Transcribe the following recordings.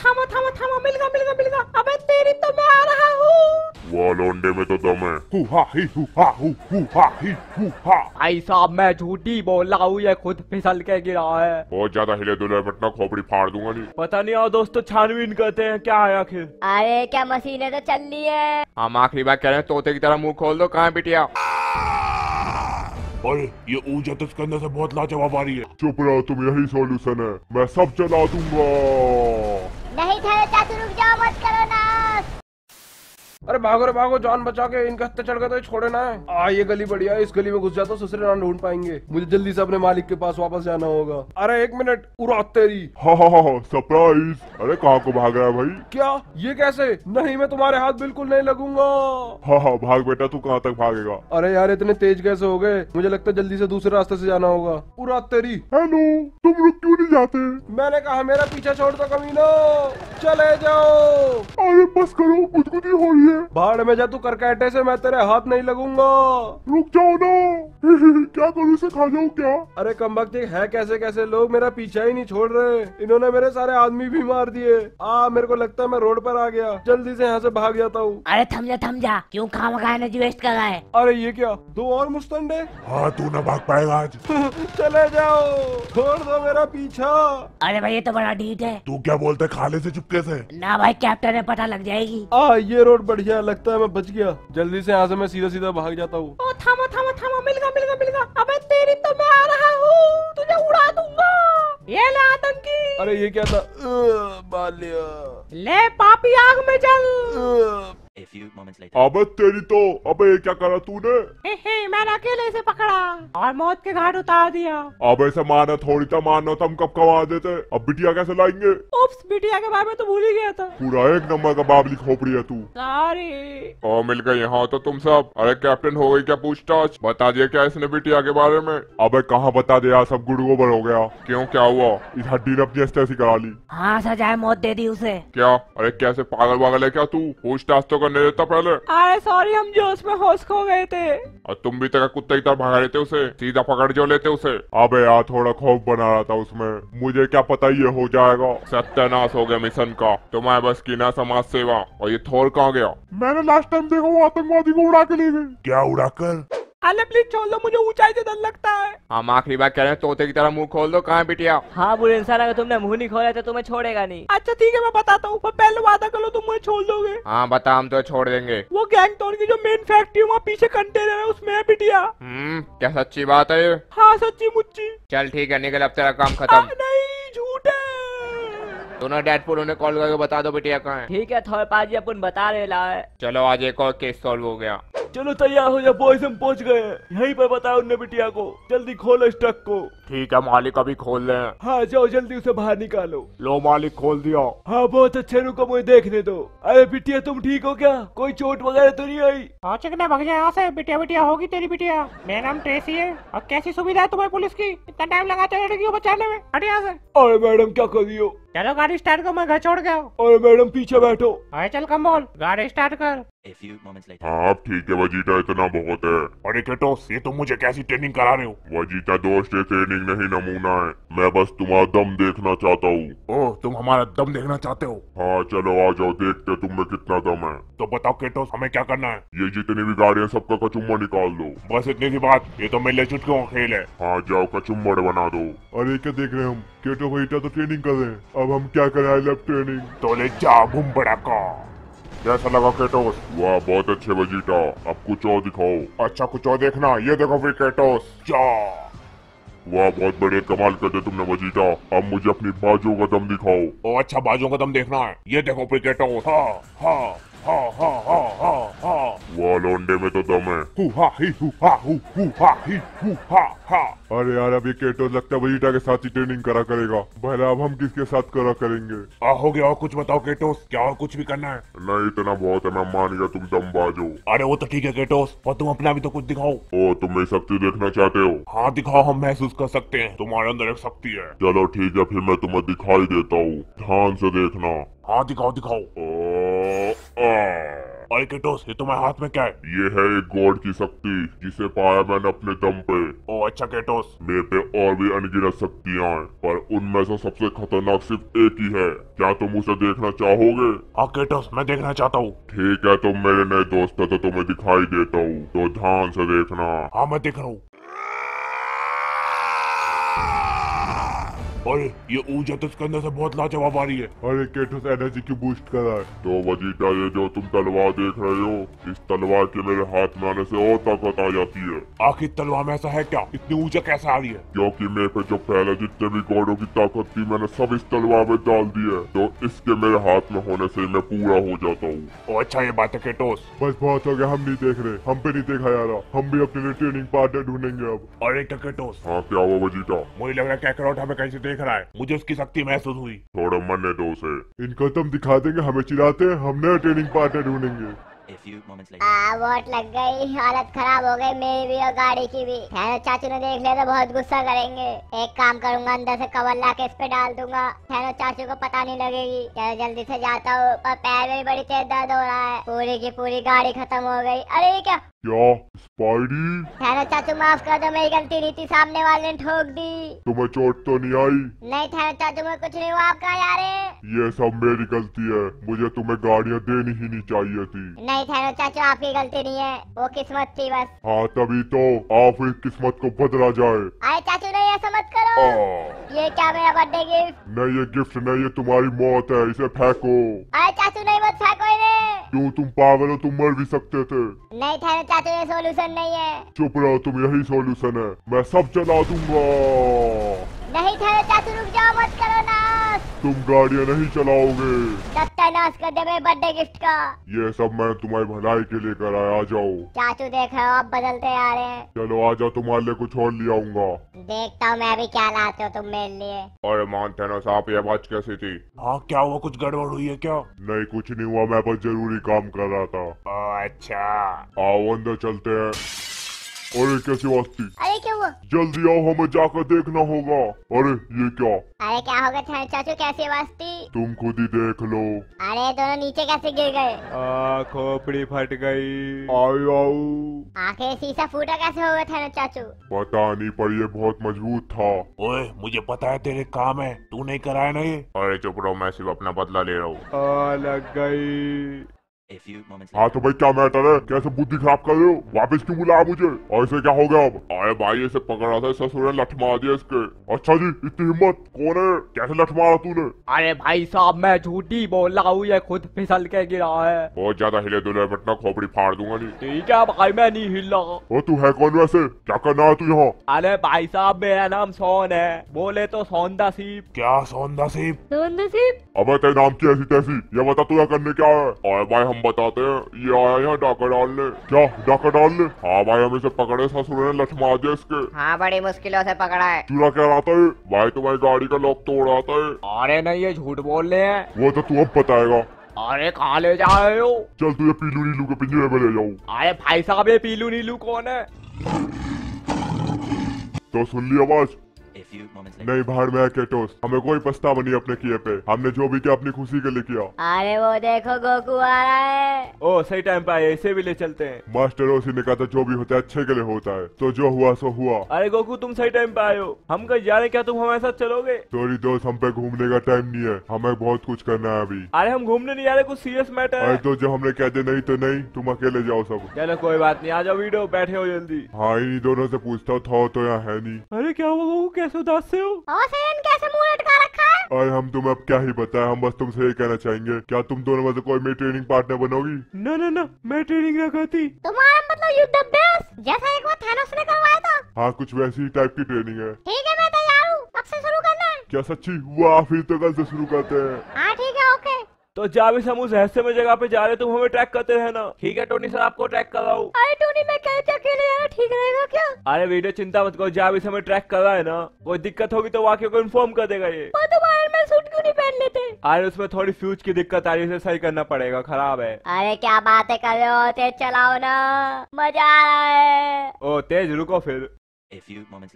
थामो थामो थामो मिल गया मिल गया मिल गया अबे तेरी तो मैं आ रहा हूँ वो लोंडे में तो दम है हुआ ही हुआ हु हुआ ही हुआ भाई साहब मैं झूठी बोल रहा हूँ ये खुद फिसल के गिरा है बहुत ज्यादा हिले दुले बटना खोपड़ी फाड़ दूंगा नहीं पता नहीं और दोस्तों छानबीन करते हैं क्या है आखिर अरे क्या मशीनें तो चल रही है हम हाँ, आखिरी बात कह रहे हैं तोते की तरह मुँह खोल दो कहाँ बिटिया और ये ऊर्जा तो इसके अंदर से बहुत लाजवाब आ रही है चुप रहो तुम यही सॉल्यूशन है मैं सब चला दूंगा नहीं था चाचू रुक अरे भागो रे भागो जान बचा के इनका हत्या चढ़ गए तो छोड़े ना है आ ये गली बढ़िया इस गली में घुस जाता तो ससुरे ना ढूंढ पाएंगे मुझे जल्दी से अपने मालिक के पास वापस जाना होगा अरे एक मिनट उड़ा तेरी सरप्राइज हाँ, हाँ, हाँ, अरे कहाँ को भाग रहा है भाई क्या ये कैसे नहीं मैं तुम्हारे हाथ बिल्कुल नहीं लगूंगा हाँ हाँ भाग बेटा तू कहाँ तक भागेगा अरे यार इतने तेज कैसे हो गए मुझे लगता है जल्दी से दूसरे रास्ते से जाना होगा उड़ा तेरी हेलो तुम रुक क्यों नहीं जाते मैंने कहा मेरा पीछा छोड़ दो कमीना चले जाओ मेरे बस करो कुछ हो रही है बाहर में जा तू करकैटे से मैं तेरे हाथ नहीं लगूंगा रुक जाओ ना क्या करूँ इसे खा जाऊँ क्या अरे कम है कैसे कैसे लोग मेरा पीछा ही नहीं छोड़ रहे इन्होंने मेरे सारे आदमी भी मार दिए आ मेरे को लगता है मैं रोड पर आ गया जल्दी से यहाँ से भाग जाता हूँ अरे थम जा थम जा क्यों खाम खा एनर्जी वेस्ट कर रहा है अरे ये क्या दो और मुस्तंडे हाँ तू ना भाग पाएगा आज चले जाओ छोड़ दो मेरा पीछा अरे भाई ये तो बड़ा डीट है तू क्या बोलते खाले से चुपके से ना भाई कैप्टन ने पता लग जाएगी आ, ये रोड बढ़िया लगता है मैं बच गया जल्दी से यहाँ से मैं सीधा सीधा भाग जाता हूँ थामा थामा थामा मिलगा मिलगा मिलगा गया अबे तेरी तो मैं आ रहा हूँ तुझे उड़ा दूंगा ये ले आतंकी अरे ये क्या था आ, ले पापी आग में जल few moments later. अबे तेरी तो अबे ये क्या करा तूने मैंने अकेले से पकड़ा और मौत के घाट उतार दिया अब ऐसे माना थोड़ी था मानना था हम कब कमा देते अब बिटिया कैसे लाएंगे उप्स बिटिया के बारे में तो भूल ही गया था पूरा एक नंबर का बाबली खोपड़ी है तू सॉरी ओ मिल गए यहाँ तो तुम सब अरे कैप्टन हो गई क्या पूछताछ बता दिया क्या इसने बिटिया के बारे में अबे कहाँ बता दिया सब गुड़ गोबर हो गया क्यों क्या हुआ इस हड्डी ने अपनी ऐसी करा ली हाँ सजाए मौत दे दी उसे क्या अरे कैसे पागल वागल है क्या तू पूछताछ तो करने देता पहले अरे सॉरी हम जोश में होश खो गए थे और तुम भी तेरा कुत्ते की तरह भगा रहे थे उसे सीधा पकड़ जो लेते उसे अबे यार थोड़ा खौफ बना रहा था उसमें मुझे क्या पता ये हो जाएगा सत्यानाश हो गया मिशन का तुम्हारे बस की ना समाज सेवा और ये थोर कहाँ गया मैंने लास्ट टाइम देखा वो आतंकवादी को उड़ा के ले गए क्या कर अल्लाह प्लीज छोड़ दो मुझे ऊंचाई से डर लगता है हम हाँ, आखिरी बात कह रहे हैं तोते की तरह मुंह खोल दो कहाँ बिटिया हाँ बुरे इंसान अगर तुमने मुंह नहीं खोला तो तुम्हें छोड़ेगा नहीं अच्छा ठीक है मैं बताता हूँ पहले वादा कर लो तुम मुझे छोड़ दोगे हाँ बता हम तो छोड़ देंगे वो गैंगटोन की जो मेन फैक्ट्री वहाँ पीछे कंटेनर है उसमें है बिटिया हम्म, क्या सच्ची बात है हाँ सच्ची मुच्ची चल ठीक है निकल अब तेरा काम खत्म हाँ, नहीं झूठ दोनों डेडपुल उन्हें कॉल करके बता दो बिटिया कहाँ है ठीक है थोड़े पाजी अपन बता रहे लाए चलो आज एक और केस सॉल्व हो गया चलो तैयार हो जाओ बॉयज हम पहुंच गए यहीं पर बताओ उनने बिटिया को जल्दी खोलो इस ट्रक को ठीक है मालिक अभी खोल रहे हैं हाँ जाओ जल्दी उसे बाहर निकालो लो मालिक खोल दिया हाँ बहुत अच्छे रुको मुझे देखने दो अरे बिटिया तुम ठीक हो क्या कोई चोट वगैरह तो नहीं आई हाँ चिकना भग जाए यहाँ से बिटिया बिटिया होगी तेरी बिटिया मेरा नाम ट्रेसी है और कैसी सुविधा है तुम्हें पुलिस की इतना टाइम लगाते हैं बचाने में हटिया से अरे मैडम क्या कर चलो गाड़ी स्टार्ट करो मैं घर छोड़ गया अरे मैडम पीछे बैठो अरे चल कम बोल गाड़ी स्टार्ट कर आप हाँ, ठीक है वजीता इतना बहुत है अरे कटोस ये तुम तो मुझे कैसी ट्रेनिंग करा रहे हो वजीता दोस्त ट्रेनिंग नहीं नमूना है मैं बस तुम्हारा दम देखना चाहता हूँ ओह तुम हमारा दम देखना चाहते हो हाँ चलो आ जाओ देखते तुम में कितना दम है तो बताओ केटोस हमें क्या करना है ये जितनी भी गाड़ियाँ सबका कचुम्बा निकाल दो बस इतनी सी बात ये तो मेले चुटकियों का खेल है हाँ जाओ कचुम्बड़ बना दो अरे क्या देख रहे हम केटो भाई तो ट्रेनिंग कर रहे हैं अब हम क्या कराए लव ट्रेनिंग तो ले जा घूम बड़ा का कैसा लगा केटोस वाह बहुत अच्छे बजीटा अब कुछ और दिखाओ अच्छा कुछ और देखना ये देखो फिर केटोस जा वाह बहुत बड़े कमाल कर दे तुमने वजीटा अब मुझे अपनी बाजू का दम दिखाओ ओ अच्छा बाजू का दम देखना है ये देखो हाँ हाँ हाँ हाँ हाँ हाँ हाँ लौंडे में तो दम है अरे यार अब ये केटो लगता है वजीटा के साथ ही ट्रेनिंग करा करेगा भला अब हम किसके साथ करा करेंगे आ हो गया और कुछ बताओ केटोस क्या और कुछ भी करना है नहीं इतना बहुत है मैं मान गया तुम दम बाजो अरे वो तो ठीक है केटोस और तुम अपना भी तो कुछ दिखाओ ओ तुम मेरी शक्ति देखना चाहते हो हाँ दिखाओ हम महसूस कर सकते हैं तुम्हारे अंदर एक शक्ति है चलो ठीक है फिर मैं तुम्हें दिखाई देता हूँ ध्यान से देखना हाँ दिखाओ दिखाओ अल्केटोस ये तुम्हारे हाथ में क्या है ये है एक गॉड की शक्ति जिसे पाया मैंने अपने दम पे ओ अच्छा केटोस मेरे पे और भी अनगिनत शक्तियाँ हैं पर उनमें से सबसे खतरनाक सिर्फ एक ही है क्या तुम उसे देखना चाहोगे हाँ केटोस मैं देखना चाहता हूँ ठीक है तुम मेरे नए दोस्त है तो तुम्हें दिखाई देता हूँ तो ध्यान से देखना हाँ मैं देख रहा हूँ अरे ये ऊर्जा तो इसके अंदर से बहुत लाजवाब आ रही है अरे केटोस एनर्जी की बूस्ट कर रहा है तो वजीटा ये जो तुम तलवार देख रहे हो इस तलवार के मेरे हाथ में आने से और ताकत आ जाती है आखिर तलवार में ऐसा है क्या इतनी ऊर्जा कैसे आ रही है क्योंकि मेरे पे जो पहले जितने भी गॉडों की ताकत थी मैंने सब इस तलवार में डाल दी है तो इसके मेरे हाथ में होने से मैं पूरा हो जाता हूँ अच्छा ये बात है केटोस बस बहुत हो गया हम नहीं देख रहे हम पे नहीं देखा जा रहा हम भी अपने लिए ट्रेनिंग पार्टनर ढूंढेंगे अब अरे तो केटोस हाँ क्या हुआ वजीटा मुझे लग रहा है हमें कैसे देख देख रहा है मुझे उसकी शक्ति महसूस हुई थोड़ा मन है तो उसे इनका तो हम दिखा देंगे हमें चिराते हैं हमने ट्रेनिंग पार्टनर ढूंढेंगे A few moments later. आ, वोट लग गई हालत खराब हो गई मेरी भी और गाड़ी की भी खैर चाचू ने देख लिया तो बहुत गुस्सा करेंगे एक काम करूंगा अंदर से कवर ला के इस पे डाल दूंगा खैर चाचू को पता नहीं लगेगी चलो जल्दी से जाता हूँ पर पैर में बड़ी तेज दर्द हो रहा है पूरी की पूरी गाड़ी खत्म हो गई अरे ये क्या क्या स्पाइडी चाचू माफ कर दो मेरी गलती नहीं थी सामने वाले ने ठोक दी तुम्हें चोट तो नहीं आई नहीं थैनो चाचू मैं कुछ नहीं हुआ आप कहा जा रहे ये सब मेरी गलती है मुझे तुम्हें गाड़ियाँ देनी ही नहीं चाहिए थी नहीं नहीं थे चाचू आपकी गलती नहीं है वो किस्मत थी बस हाँ तभी तो आप इस किस्मत को बदला जाए अरे चाचू नहीं ऐसा मत करो ये क्या मेरा बर्थडे गिफ्ट नहीं ये गिफ्ट नहीं ये तुम्हारी मौत है इसे फेंको अरे चाचू नहीं मत फेंको इन्हें क्यों तुम पागल हो तुम मर भी सकते थे नहीं थे चाचू ये सोल्यूशन नहीं है चुप रहो तुम यही सोल्यूशन है मैं सब चला दूंगा नहीं थे चाचू रुक जाओ मत करो ना तुम गाड़ियाँ नहीं चलाओगे सत्यानाश कर दे मेरे बर्थडे गिफ्ट का ये सब मैं तुम्हारी भलाई के लिए कराया आ जाओ चाचू देख रहे हो आप बदलते आ रहे हैं चलो आ जाओ तुम्हारे लिए कुछ और ले आऊंगा देखता हूँ मैं भी क्या लाते हो तुम मेरे लिए अरे मानते साहब ये बात कैसी थी हाँ क्या हुआ कुछ गड़बड़ हुई है क्या नहीं कुछ नहीं हुआ मैं बस जरूरी काम कर रहा था अच्छा आओ अंदर चलते हैं अरे कैसे वास्ती अरे क्या हुआ जल्दी आओ हमें जाकर देखना होगा अरे ये क्या अरे क्या हो गया चाचू कैसे वास्ती तुम खुद ही देख लो अरे दोनों नीचे कैसे गिर गए खोपड़ी फट गई आई आओ आखिर शीशा फूटा कैसे हो गया था चाचू पता नहीं पर ये बहुत मजबूत था ओए मुझे पता है तेरे काम है तू नहीं कराया ना ये अरे चुप रहो मैं सिर्फ अपना बदला ले रहा हूँ लग गई हाँ तो भाई क्या मैटर है कैसे बुद्धि खराब कर रहे हो वापस क्यों बुला मुझे और इसे क्या हो गया अब आए भाई इसे पकड़ा था ससुर ने लठ मार दिया इसके अच्छा जी इतनी हिम्मत कौन है कैसे लठ मारा तूने अरे भाई साहब मैं झूठी बोल रहा हूँ ये खुद फिसल के गिरा है बहुत ज्यादा हिले दुले बटना खोपड़ी फाड़ दूंगा जी ठीक है भाई मैं नहीं हिल रहा वो तू है कौन वैसे क्या करना है तू यहाँ अरे भाई साहब मेरा नाम सोन है बोले तो सोनदा सिप क्या सोनदा सिप सोनदा सिप अब तेरे नाम की ऐसी तैसी ये बता तू करने क्या है और भाई हम बताते हैं ये आया यहाँ डाका डालने क्या डाका डालने हाँ भाई हम इसे पकड़े ससुर ने लठ दिया इसके हाँ बड़ी मुश्किलों से पकड़ा है चूरा कह रहा है भाई तुम्हारी तो गाड़ी का लॉक तोड़ आता है अरे नहीं ये झूठ बोल रहे हैं वो तो तू अब बताएगा अरे कहाँ ले जा रहे हो चल तुझे पीलू नीलू के पिंजरे में ले जाऊँ अरे भाई साहब ये पीलू नीलू कौन है तो सुन ली आवाज नहीं बाहर में है केटोस हमें कोई पछतावा नहीं अपने किए पे हमने जो भी किया अपनी खुशी के लिए किया अरे वो देखो गोकू आ रहा है ओ सही टाइम पे आए इसे भी ले चलते हैं मास्टर ओसी ने कहा था जो भी होता है अच्छे के लिए होता है तो जो हुआ सो हुआ अरे गोकू तुम सही टाइम पे आए हो हम कहीं जा रहे क्या तुम हमारे साथ चलोगे सॉरी दोस्त हम पे घूमने का टाइम नहीं है हमें बहुत कुछ करना है अभी अरे हम घूमने नहीं आ रहे कुछ सीरियस मैटर है तो जो हमने कह दे नहीं तो नहीं तुम अकेले जाओ सब चलो कोई बात नहीं आ जाओ वीडियो बैठे हो जल्दी हाँ इन्हीं दोनों से पूछता हूँ तो यहाँ है नहीं अरे क्या हुआ क्या कैसे यशोदास हो हौसैन कैसे मुंह लटका रखा है और हम तुम्हें अब क्या ही बताएं हम बस तुमसे ये कहना चाहेंगे क्या तुम दोनों में से कोई मेरी ट्रेनिंग पार्टनर बनोगी न न न मैं ट्रेनिंग न करती तुम्हारा मतलब युद्ध अभ्यास जैसा एक बार थानोस ने करवाया था हाँ कुछ वैसी टाइप की ट्रेनिंग है ठीक है मैं तैयार हूँ कब से शुरू करना क्या सच्ची हुआ फिर तो कल से शुरू करते हैं हाँ ठीक तो जब हम उस में जगह पे जा रहे तुम हमें ट्रैक करते रहना ठीक है टोनी सर आपको ट्रैक कर रहा हूँ अरे टोनी मैं कैसे अकेले यार ठीक रहेगा क्या अरे वीडियो चिंता मत करो जब हमें ट्रैक कर रहा है ना कोई दिक्कत होगी तो वाक्य को इन्फॉर्म कर देगा ये तो पहन लेते अरे उसमें थोड़ी फ्यूज की दिक्कत आ रही है सही करना पड़ेगा खराब है अरे क्या बातें कर रहे हो तेज चलाओ ना मजा आ रहा है ओ तेज रुको फिर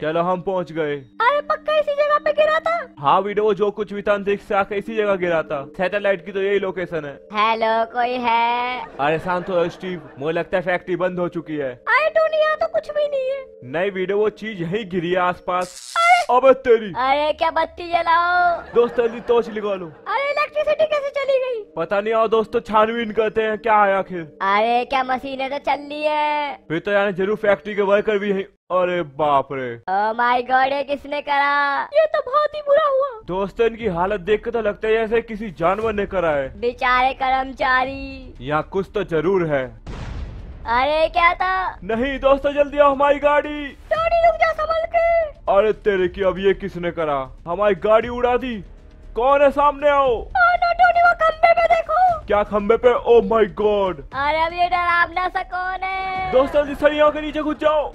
चलो हम पहुंच गए अरे पक्का इसी जगह पे गिरा था हाँ वीडियो जो कुछ भी था से आकर इसी जगह गिरा था सैटेलाइट की तो यही लोकेशन है हेलो कोई है अरे शांत हो स्टीव मुझे लगता है फैक्ट्री बंद हो चुकी है अरे टोनी यहाँ तो कुछ भी नहीं है नई वीडियो वो चीज यही गिरी है आस पास अब तेरी अरे क्या बत्ती जलाओ दोस्त जल्दी टॉर्च लगा लो सिटी कैसे चली गई पता नहीं और दोस्तों तो छानबीन करते हैं क्या आया आखिर अरे क्या मशीन है तो चल रही है फिर तो यार जरूर फैक्ट्री के वर्कर भी है अरे बाप रे माय oh गॉड ये किसने करा ये तो बहुत ही बुरा हुआ दोस्तों इनकी हालत देख के तो लगता है जैसे किसी जानवर ने करा है बेचारे कर्मचारी यहाँ कुछ तो जरूर है अरे क्या था नहीं दोस्तों तो जल्दी आओ हमारी गाड़ी गाड़ी रुक जा संभल के अरे तेरे की अब ये किसने करा हमारी गाड़ी उड़ा दी कौन है सामने आओ क्या खम्बे पे ओ माई गॉड अरे अब ये डरावना सा कौन है दोस्तों सरियों के नीचे घुस जाओ